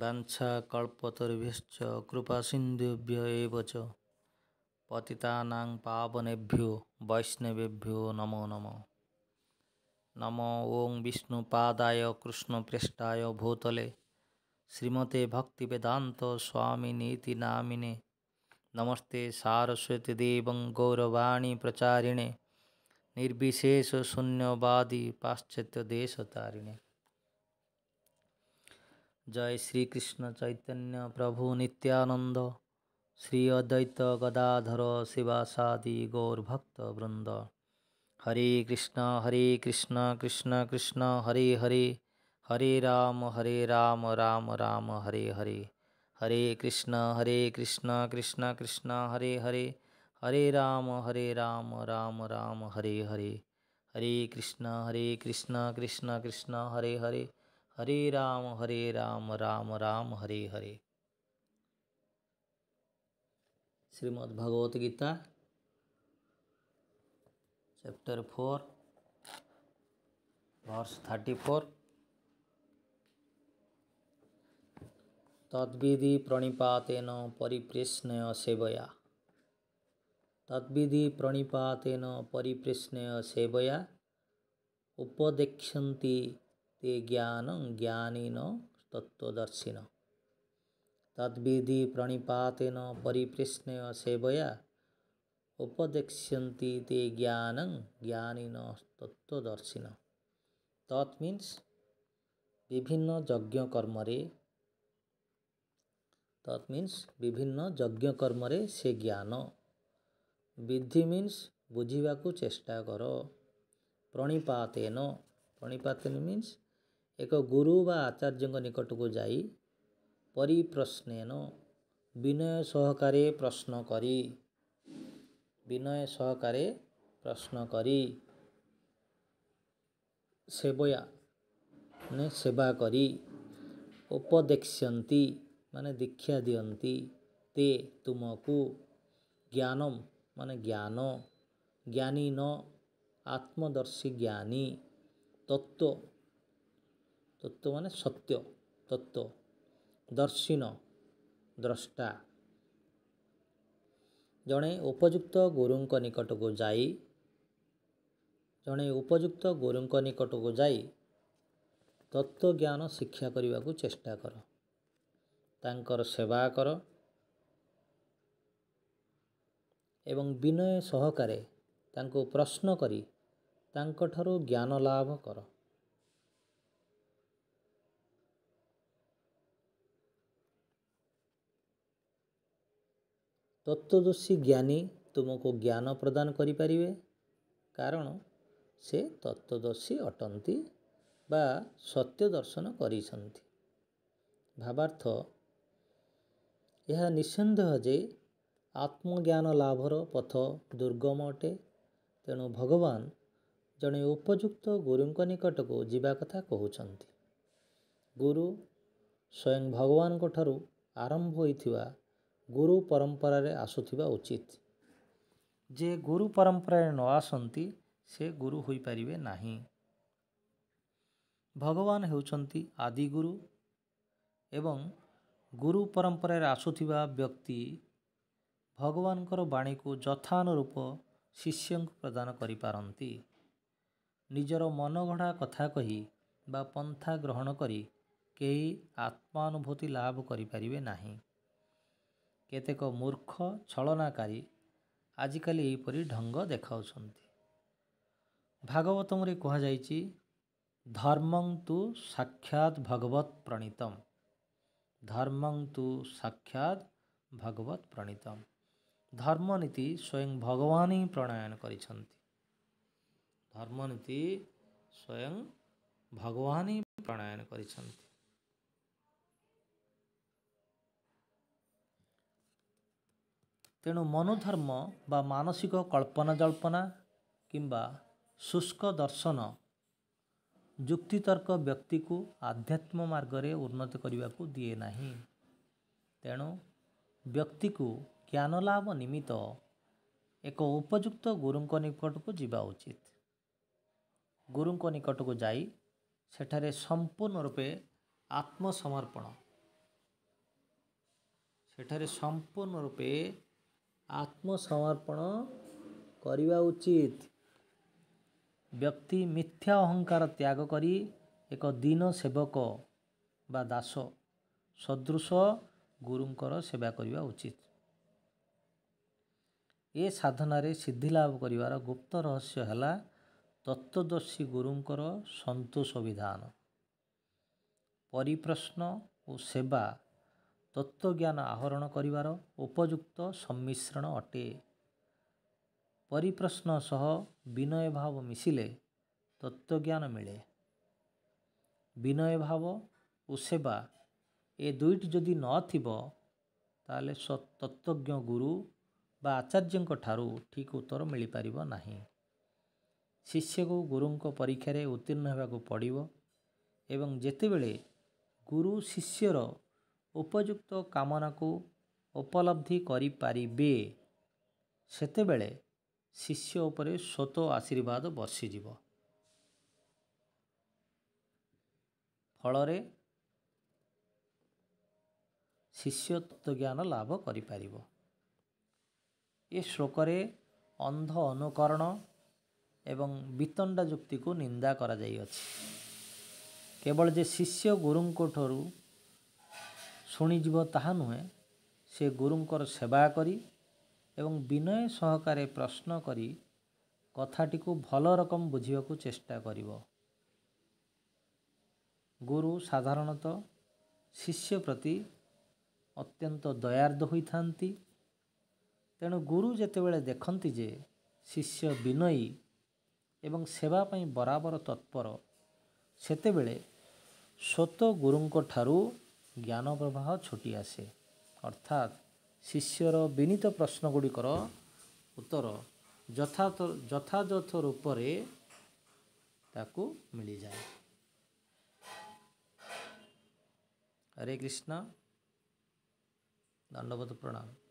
दांशाकल्पतरुभ्यश्च कृपासिन्धुभ्य एव च पतितानां पावनेभ्यो वैष्णवेभ्यो नमो नमः नमो ॐ विष्णुपादाय कृष्णप्रेष्ठाय भूतले श्रीमते भक्तिवेदान्तस्वामिनीति नामिने नमस्ते सारस्वतीदेवं गौरवाणी प्रचारिणे निर्विशेषशून्यवादी पाश्चात्यदेशतारिणे जय श्री कृष्ण चैतन्य प्रभु नित्यानंद श्री अद्वैत गदाधर शिवासादि वृंद Hare Krishna Hare Krishna Krishna Krishna Hare Hare Hare Rama Hare Rama Rama Rama Hare Hare Hare Krishna Hare Krishna Krishna Krishna Hare Hare Hare Rama Hare Rama Rama Rama Hare Hare Hare Krishna Hare Krishna Krishna Krishna Hare Hare Hare Rama Hare Rama Rama Rama Hare Hare Shrimad Bhagavad Gita chapter four verse thirty four तद्विधि प्रणिपातेन परिप्रेष्णय सेवया तद्विधि प्रणिपातेन परिप्रेष्णय सेवया उपदेक्षन्ति তে জ্ঞানং জ্ঞানীন তত্ত্বদর্শিন তদ্বিধি প্রণিপাতেন পরিপ্রেষ্ণেয় সেবয়া উপদেশ্যন্তি তে জ্ঞানং জ্ঞানীন তত্ত্বদর্শিন তৎ মিন্স বিভিন্ন যজ্ঞ কর্মরে তৎ মিন্স বিভিন্ন যজ্ঞ কর্মরে সে জ্ঞান বিধি ମିନ୍ସ ବୁଝିବାକୁ ଚେଷ୍ଟା କର ପ୍ରଣିପାତେନ ପ୍ରଣିପାତେନ ମିନ୍ସ ଏକ ଗୁରୁ ବା ଆଚାର୍ଯ୍ୟଙ୍କ ନିକଟକୁ ଯାଇ ପରିପ୍ରଶ୍ନ ବିନୟ ସହକାରେ ପ୍ରଶ୍ନ କରି ବିନୟ ସହକାରେ ପ୍ରଶ୍ନ କରି ସେବୟା ମାନେ ସେବା କରି ଉପଦେଖ୍ୟନ୍ତି ମାନେ ଦୀକ୍ଷା ଦିଅନ୍ତି ତେ ତୁମକୁ ଜ୍ଞାନ ମାନେ ଜ୍ଞାନ ଜ୍ଞାନୀ ନ ଆତ୍ମଦର୍ଶୀ ଜ୍ଞାନୀ ତତ୍ତ୍ୱ ତତ୍ତ୍ୱ ମାନେ ସତ୍ୟ ତତ୍ତ୍ୱ ଦର୍ଶିନ ଦ୍ରଷ୍ଟା ଜଣେ ଉପଯୁକ୍ତ ଗୁରୁଙ୍କ ନିକଟକୁ ଯାଇ ଜଣେ ଉପଯୁକ୍ତ ଗୁରୁଙ୍କ ନିକଟକୁ ଯାଇ ତତ୍ତ୍ୱଜ୍ଞାନ ଶିକ୍ଷା କରିବାକୁ ଚେଷ୍ଟା କର ତାଙ୍କର ସେବା କର ଏବଂ ବିନୟ ସହକାରେ ତାଙ୍କୁ ପ୍ରଶ୍ନ କରି ତାଙ୍କଠାରୁ ଜ୍ଞାନ ଲାଭ କର ତତ୍ତ୍ୱଦର୍ଶୀ ଜ୍ଞାନୀ ତୁମକୁ ଜ୍ଞାନ ପ୍ରଦାନ କରିପାରିବେ କାରଣ ସେ ତତ୍ତ୍ୱଦର୍ଶୀ ଅଟନ୍ତି ବା ସତ୍ୟ ଦର୍ଶନ କରିଛନ୍ତି ଭାବାର୍ଥ ଏହା ନିଃସନ୍ଦେହ ଯେ ଆତ୍ମଜ୍ଞାନ ଲାଭର ପଥ ଦୁର୍ଗମ ଅଟେ ତେଣୁ ଭଗବାନ ଜଣେ ଉପଯୁକ୍ତ ଗୁରୁଙ୍କ ନିକଟକୁ ଯିବା କଥା କହୁଛନ୍ତି ଗୁରୁ ସ୍ୱୟଂ ଭଗବାନଙ୍କ ଠାରୁ ଆରମ୍ଭ ହୋଇଥିବା ଗୁରୁ ପରମ୍ପରାରେ ଆସୁଥିବା ଉଚିତ ଯେ ଗୁରୁ ପରମ୍ପରାରେ ନ ଆସନ୍ତି ସେ ଗୁରୁ ହୋଇପାରିବେ ନାହିଁ ଭଗବାନ ହେଉଛନ୍ତି ଆଦିଗୁରୁ ଏବଂ ଗୁରୁ ପରମ୍ପରାରେ ଆସୁଥିବା ବ୍ୟକ୍ତି ଭଗବାନଙ୍କର ବାଣୀକୁ ଯଥାନୁରୂପ ଶିଷ୍ୟଙ୍କୁ ପ୍ରଦାନ କରିପାରନ୍ତି ନିଜର ମନଗଢ଼ା କଥା କହି ବା ପନ୍ଥା ଗ୍ରହଣ କରି କେହି ଆତ୍ମାନୁଭୂତି ଲାଭ କରିପାରିବେ ନାହିଁ କେତେକ ମୂର୍ଖ ଛଳନାକାରୀ ଆଜିକାଲି ଏହିପରି ଢଙ୍ଗ ଦେଖାଉଛନ୍ତି ଭାଗବତମରେ କୁହାଯାଇଛି ଧର୍ମଂ ତୁ ସାକ୍ଷାତ ଭଗବତ ପ୍ରଣୀତମ ଧର୍ମଂ ତୁ ସାକ୍ଷାତ ଭଗବତ ପ୍ରଣୀତମ ଧର୍ମନୀତି ସ୍ୱୟଂ ଭଗବାନ ହିଁ ପ୍ରଣୟନ କରିଛନ୍ତି ଧର୍ମନୀତି ସ୍ୱୟଂ ଭଗବାନ ହିଁ ପ୍ରଣୟନ କରିଛନ୍ତି ତେଣୁ ମନୋଧର୍ମ ବା ମାନସିକ କଳ୍ପନା ଜଳ୍ପନା କିମ୍ବା ଶୁଷ୍କ ଦର୍ଶନ ଯୁକ୍ତିତର୍କ ବ୍ୟକ୍ତିକୁ ଆଧ୍ୟାତ୍ମ ମାର୍ଗରେ ଉନ୍ନତି କରିବାକୁ ଦିଏ ନାହିଁ ତେଣୁ ବ୍ୟକ୍ତିକୁ ଜ୍ଞାନ ଲାଭ ନିମିତ୍ତ ଏକ ଉପଯୁକ୍ତ ଗୁରୁଙ୍କ ନିକଟକୁ ଯିବା ଉଚିତ ଗୁରୁଙ୍କ ନିକଟକୁ ଯାଇ ସେଠାରେ ସମ୍ପୂର୍ଣ୍ଣ ରୂପେ ଆତ୍ମସମର୍ପଣ ସେଠାରେ ସମ୍ପୂର୍ଣ୍ଣ ରୂପେ ଆତ୍ମସମର୍ପଣ କରିବା ଉଚିତ ବ୍ୟକ୍ତି ମିଥ୍ୟା ଅହଙ୍କାର ତ୍ୟାଗ କରି ଏକ ଦିନ ସେବକ ବା ଦାସ ସଦୃଶ ଗୁରୁଙ୍କର ସେବା କରିବା ଉଚିତ ଏ ସାଧନାରେ ସିଦ୍ଧି ଲାଭ କରିବାର ଗୁପ୍ତ ରହସ୍ୟ ହେଲା ତତ୍ତ୍ୱଦର୍ଶୀ ଗୁରୁଙ୍କର ସନ୍ତୋଷ ବିଧାନ ପରିପ୍ରଶ୍ନ ଓ ସେବା ତତ୍ତ୍ୱଜ୍ଞାନ ଆହରଣ କରିବାର ଉପଯୁକ୍ତ ସମ୍ମିଶ୍ରଣ ଅଟେ ପରିପ୍ରଶ୍ନ ସହ ବିନୟ ଭାବ ମିଶିଲେ ତତ୍ତ୍ୱଜ୍ଞାନ ମିଳେ ବିନୟ ଭାବ ଓ ସେବା ଏ ଦୁଇଟି ଯଦି ନଥିବ ତାହେଲେ ତତ୍ତ୍ୱଜ୍ଞ ଗୁରୁ ବା ଆଚାର୍ଯ୍ୟଙ୍କ ଠାରୁ ଠିକ୍ ଉତ୍ତର ମିଳିପାରିବ ନାହିଁ ଶିଷ୍ୟକୁ ଗୁରୁଙ୍କ ପରୀକ୍ଷାରେ ଉତ୍ତୀର୍ଣ୍ଣ ହେବାକୁ ପଡ଼ିବ ଏବଂ ଯେତେବେଳେ ଗୁରୁ ଶିଷ୍ୟର ଉପଯୁକ୍ତ କାମନାକୁ ଉପଲବ୍ଧି କରିପାରିବେ ସେତେବେଳେ ଶିଷ୍ୟ ଉପରେ ସ୍ୱତ ଆଶୀର୍ବାଦ ବର୍ଷିଯିବ ଫଳରେ ଶିଷ୍ୟ ତତ୍ତ୍ୱଜ୍ଞାନ ଲାଭ କରିପାରିବ ଏ ଶ୍ଳୋକରେ ଅନ୍ଧ ଅନୁକରଣ ଏବଂ ବିତଣ୍ଡା ଯୁକ୍ତିକୁ ନିନ୍ଦା କରାଯାଇଅଛି କେବଳ ଯେ ଶିଷ୍ୟ ଗୁରୁଙ୍କଠାରୁ ଶୁଣିଯିବ ତାହା ନୁହେଁ ସେ ଗୁରୁଙ୍କର ସେବା କରି ଏବଂ ବିନୟ ସହକାରେ ପ୍ରଶ୍ନ କରି କଥାଟିକୁ ଭଲ ରକମ ବୁଝିବାକୁ ଚେଷ୍ଟା କରିବ ଗୁରୁ ସାଧାରଣତଃ ଶିଷ୍ୟ ପ୍ରତି ଅତ୍ୟନ୍ତ ଦୟାର୍ଦ୍ଧ ହୋଇଥାନ୍ତି ତେଣୁ ଗୁରୁ ଯେତେବେଳେ ଦେଖନ୍ତି ଯେ ଶିଷ୍ୟ ବିନୟୀ ଏବଂ ସେବା ପାଇଁ ବରାବର ତତ୍ପର ସେତେବେଳେ ସ୍ୱତ ଗୁରୁଙ୍କଠାରୁ ଜ୍ଞାନ ପ୍ରବାହ ଛୁଟି ଆସେ ଅର୍ଥାତ୍ ଶିଷ୍ୟର ବିନୀତ ପ୍ରଶ୍ନ ଗୁଡ଼ିକର ଉତ୍ତର ଯଥାଯଥ ରୂପରେ ତାକୁ ମିଳିଯାଏ ହରେ କୃଷ୍ଣ ଦଣ୍ଡବତ ପ୍ରଣାମ